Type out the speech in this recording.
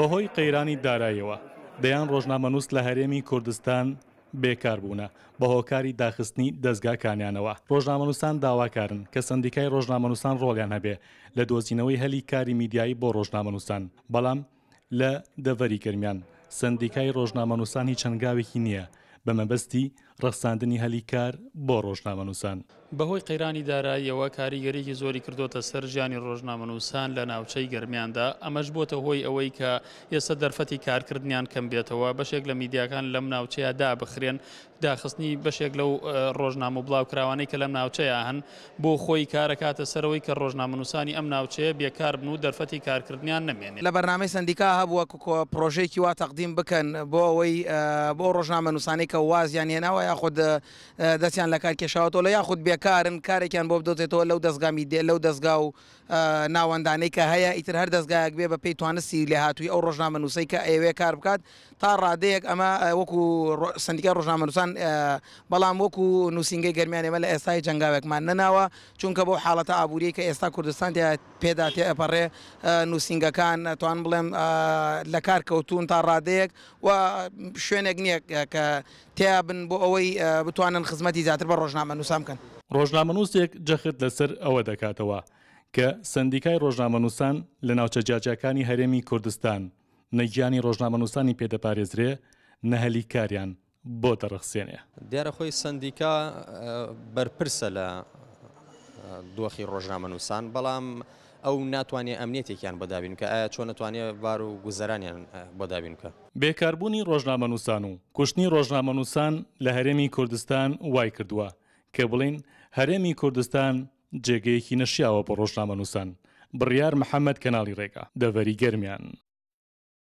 بەهۆی قەیرانی دارایەوە دەیان ڕۆژنامەنووس لە هەرێمی کوردستان بێکار بوونە بە هۆکاری داخستنی دەستگاکانیانەوە ڕۆژنامەنووسان داواکارن کە سندیکای ڕۆژنامەنووسان ڕۆڵیان هەبێ لە دۆزینەوەی هەلی کاری میدیایی بۆ ڕۆژنامەنووسان بەڵام لە دەڤری گرمیان سندیکای ڕۆژنامەنووسانی چەنگاوێکی نییە بە مەبەستی ڕەخساندنی هەلیکار بۆ ڕۆژنامەنووسان بەهۆی قەیرانی داراییەوە کاریگەریکی زۆری کردوتە سەر ژیانی ڕۆژنامەنووسان لە ناوچەی گرمیاندا ئەمەش بۆتە هۆی ئەوەی کە ئێستا دەرفەتی کارکردنیان کەم بێتەوە بەشێک لە میدیاکان لەم ناوچەیە دابخرێن داخستنی بەشێک لەو ڕۆژنامە بڵاوکراوانەی کە لەم ناوچەیە هەن بۆ خۆی کارەکاتە سەرەوەی کە ڕۆژنامەنووسانی ئەم ناوچەیە بێکار بن و دەرفەتی کارکردنیان نمێنێت لە بەرنامەی سندیکا هەبووە پرۆژێکی وا تەقدیم بکەن بۆ ئەوەی بۆ ڕۆژنامە نووسانی کە وازیان هێناوە یاخود دەستیان لە کار کێشاوەوە لە یاخود بێکارن کارێکیان بۆ بدۆێتەوە لەو دەستگامی دێ لەو دەستگا و ناوەندانەی کە هەیە ئیتر هەر دەستگایەک بێ بە پێی توانستی لە هاتووی ئەو ڕۆژنامە نووسی کە ئێوێ کار بکات تا ڕادەیەک ئەمە وەکو سندیکە ڕۆژنامە نووسان بەڵام وەکو نووسنگی گەرمیانێمە لە ئێستای جنگاوێکمان نەناوە چونکە بۆ حاڵەتە ئابووری کە ئێستا کوردستان پێدا تێ ئەپەڕێ نووسنگەکان توان بڵێم لە کارکەوتون تا ڕادەیەک و شوێنێک نییە کە تیابن بۆ ئەوە ئەوەی بتوانن خزمەتی زیاتر بە ڕۆژنامە نووسام بکەن ڕۆژنامە نووسێک جەخت لەسەر ئەوە دەکاتەوە کە سندیکای ڕۆژنامە نووسان لە ناوچە جاجەکانی هەرێمی کوردستان نەگیانی ڕۆژنامە نووسانی پێدەپارێزرێ نەهلی کاریان بۆ دەڕخسێنێ دیارە خۆی سندیکا بەرپرسە لە دۆخی ڕۆژنامە نووسان بەڵام ئەو ناتوانێت ئەمنێتێکیان بەدابین کە ئایا چۆن نتوانێت بار و گوزارانیان بەدابین کە بێکاربوونی ڕۆژنامە نووسان و کوشتنی ڕۆژنامە نووسان لە هەرێمی کوردستان وای کردووە کە بڵین هەرێمی کوردستان جێگەیەکی نەشیاوە بۆ ڕۆژنامە نووسان بڕیار محەممەد کەناڵی ڕێگا دەڤەری گەرمیان.